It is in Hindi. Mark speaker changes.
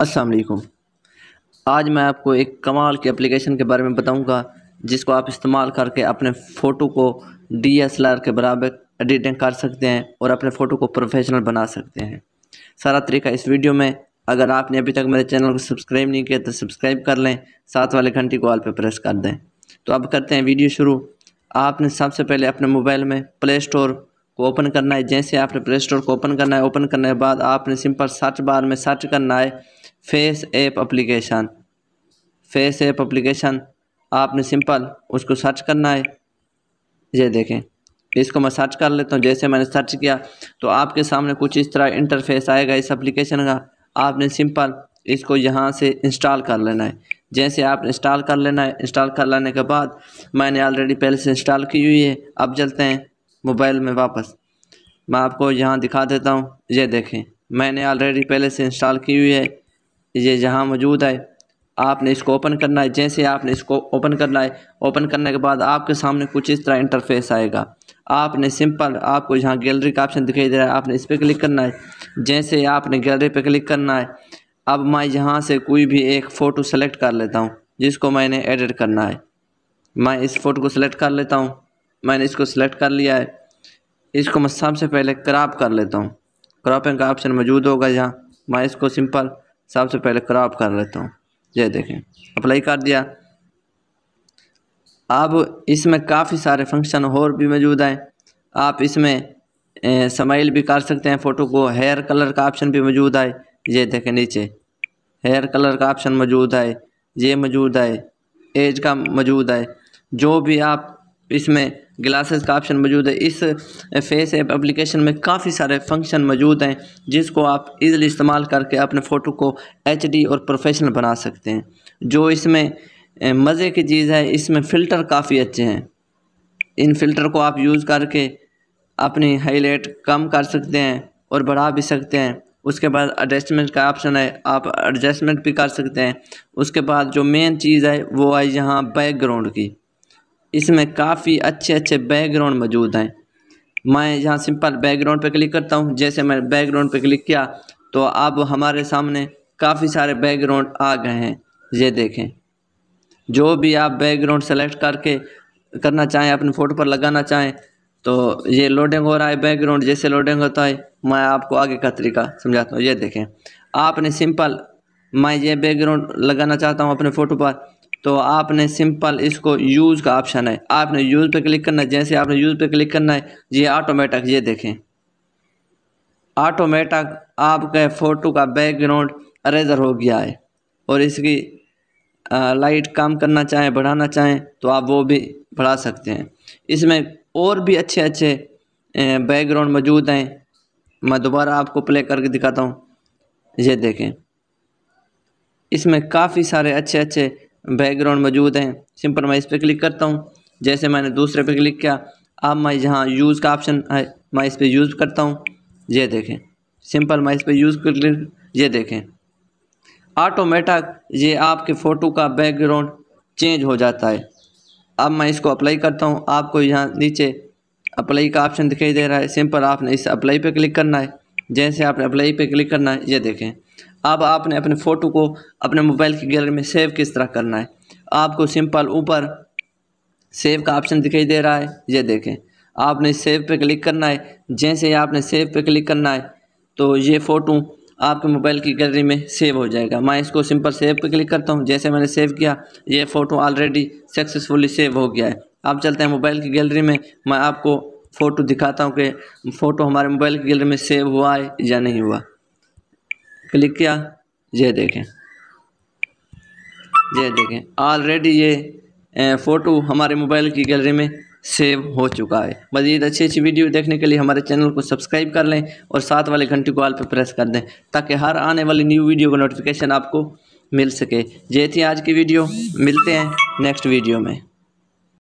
Speaker 1: अस्सलाम वालेकुम आज मैं आपको एक कमाल की एप्लीकेशन के बारे में बताऊंगा जिसको आप इस्तेमाल करके अपने फ़ोटो को डीएसएलआर के बराबर एडिटिंग कर सकते हैं और अपने फ़ोटो को प्रोफेशनल बना सकते हैं सारा तरीका इस वीडियो में अगर आपने अभी तक मेरे चैनल को सब्सक्राइब नहीं किया तो सब्सक्राइब कर लें साथ वाले घंटी को ऑल पर प्रेस कर दें तो अब करते हैं वीडियो शुरू आपने सबसे पहले अपने मोबाइल में प्ले स्टोर को ओपन करना है जैसे आपने प्ले स्टोर को ओपन करना है ओपन करने के बाद आपने सिंपल सर्च बार में सर्च करना है face app application face app application आपने सिंपल उसको सर्च करना है ये देखें इसको मैं सर्च कर लेता हूँ जैसे मैंने सर्च किया तो आपके सामने कुछ इस तरह इंटरफेस आएगा इस अप्लीकेशन का आपने सिंपल इसको यहाँ से इंस्टॉल कर लेना है जैसे आप इंस्टॉल कर लेना है इंस्टॉल कर लेने के बाद मैंने ऑलरेडी पहले से इंस्टॉल की हुई है अब चलते हैं मोबाइल में वापस मैं आपको यहाँ दिखा देता हूँ ये देखें मैंने ऑलरेडी पहले से इंस्टॉल की हुई है ये जहाँ मौजूद है आपने इसको ओपन करना है जैसे आपने इसको ओपन करना है ओपन करने के बाद आपके सामने कुछ इस तरह इंटरफेस आएगा आपने सिंपल आपको यहाँ गैलरी का ऑप्शन दिखाई दे रहा है आपने इस पर क्लिक करना है जैसे आपने गैलरी पर क्लिक करना है अब मैं यहाँ से कोई भी एक फ़ोटो सेलेक्ट कर लेता हूँ जिसको मैंने एडिट करना है मैं इस फ़ोटो को सिलेक्ट कर लेता हूँ मैंने इसको सेलेक्ट कर लिया है इसको मैं सबसे पहले क्रॉप कर लेता हूँ क्रॉपिंग का ऑप्शन मौजूद होगा यहाँ मैं इसको सिंपल सबसे पहले क्रॉप कर लेता हूँ ये देखें अप्लाई कर दिया अब इसमें काफ़ी सारे फंक्शन और भी मौजूद हैं आप इसमें समाइल भी कर सकते हैं फ़ोटो को हेयर कलर का ऑप्शन भी मौजूद है ये देखें नीचे हेयर कलर का ऑप्शन मौजूद है ये मौजूद है एज का मौजूद है जो भी आप इसमें ग्लासेस का ऑप्शन मौजूद है इस फेस ऐप एप्लीकेशन में काफ़ी सारे फंक्शन मौजूद हैं जिसको आप इजीली इस्तेमाल करके अपने फ़ोटो को एचडी और प्रोफेशनल बना सकते हैं जो इसमें मज़े की चीज़ है इसमें फ़िल्टर काफ़ी अच्छे हैं इन फ़िल्टर को आप यूज़ करके अपनी हाईलाइट कम कर सकते हैं और बढ़ा भी सकते हैं उसके बाद एडजस्टमेंट का ऑप्शन है आप एडजस्टमेंट भी कर सकते हैं उसके बाद जो मेन चीज़ है वो है यहाँ बैकग्राउंड की इसमें काफ़ी अच्छे अच्छे बैकग्राउंड मौजूद हैं मैं यहाँ सिंपल बैकग्राउंड पर क्लिक करता हूँ जैसे मैं बैकग्राउंड पर क्लिक किया तो अब हमारे सामने काफ़ी सारे बैकग्राउंड आ गए हैं ये देखें जो भी आप बैकग्राउंड सेलेक्ट करके करना चाहें अपने फ़ोटो पर लगाना चाहें तो ये लोडिंग हो रहा है बैकग्राउंड जैसे लोडिंग होता है मैं आपको आगे का तरीका समझाता हूँ ये देखें आपने सिंपल मैं ये बैकग्राउंड लगाना चाहता हूँ अपने फ़ोटो पर तो आपने सिंपल इसको यूज़ का ऑप्शन है आपने यूज़ पे क्लिक करना है जैसे आपने यूज़ पे क्लिक करना है ये ऑटोमेटिक ये देखें ऑटोमेटिक आपके फ़ोटो का बैकग्राउंड अरेजर हो गया है और इसकी लाइट कम करना चाहें बढ़ाना चाहें तो आप वो भी बढ़ा सकते हैं इसमें और भी अच्छे अच्छे बैकग्राउंड मौजूद हैं मैं दोबारा आपको प्ले करके दिखाता हूँ ये देखें इसमें काफ़ी सारे अच्छे अच्छे बैकग्राउंड मौजूद हैं सिंपल मैं इस पर क्लिक करता हूँ जैसे मैंने दूसरे पर क्लिक किया अब मैं जहाँ यूज़ का ऑप्शन है मैं इस पर यूज़ करता हूँ ये देखें सिंपल मैं इस पर यूज़ कर ये देखें ऑटोमेटिक ये आपके फ़ोटो का बैकग्राउंड चेंज हो जाता है अब मैं इसको अप्लाई करता हूँ आपको यहाँ नीचे अप्लाई का ऑप्शन दिखाई दे रहा है सिंपल आपने इस अप्लाई पे क्लिक करना है जैसे आपने अप्लाई पे क्लिक करना है ये देखें अब आपने अपने फ़ोटो को अपने मोबाइल की गैलरी में सेव किस तरह करना है आपको सिंपल ऊपर सेव का ऑप्शन दिखाई दे रहा है ये देखें आपने सेव पे क्लिक करना है जैसे ही आपने सेव पे क्लिक करना है तो ये फ़ोटो आपके मोबाइल की गैलरी में सेव हो जाएगा मैं इसको सिंपल सेव पे क्लिक करता हूँ जैसे मैंने सेव किया ये फ़ोटो ऑलरेडी सक्सेसफुली सेव हो गया है आप चलते हैं मोबाइल की गैलरी में मैं आपको फ़ोटो दिखाता हूँ कि फ़ोटो हमारे मोबाइल की गैलरी में सेव हुआ है या नहीं हुआ क्लिक किया ये देखें ये देखें ऑलरेडी ये फ़ोटो हमारे मोबाइल की गैलरी में सेव हो चुका है मज़ीद अच्छी अच्छी वीडियो देखने के लिए हमारे चैनल को सब्सक्राइब कर लें और साथ वाले घंटे को आल पर प्रेस कर दें ताकि हर आने वाली न्यू वीडियो का नोटिफिकेशन आपको मिल सके ये थी आज की वीडियो मिलते हैं नेक्स्ट वीडियो में